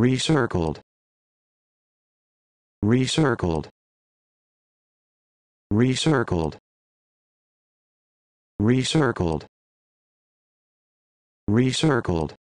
recircled recircled recircled recircled recircled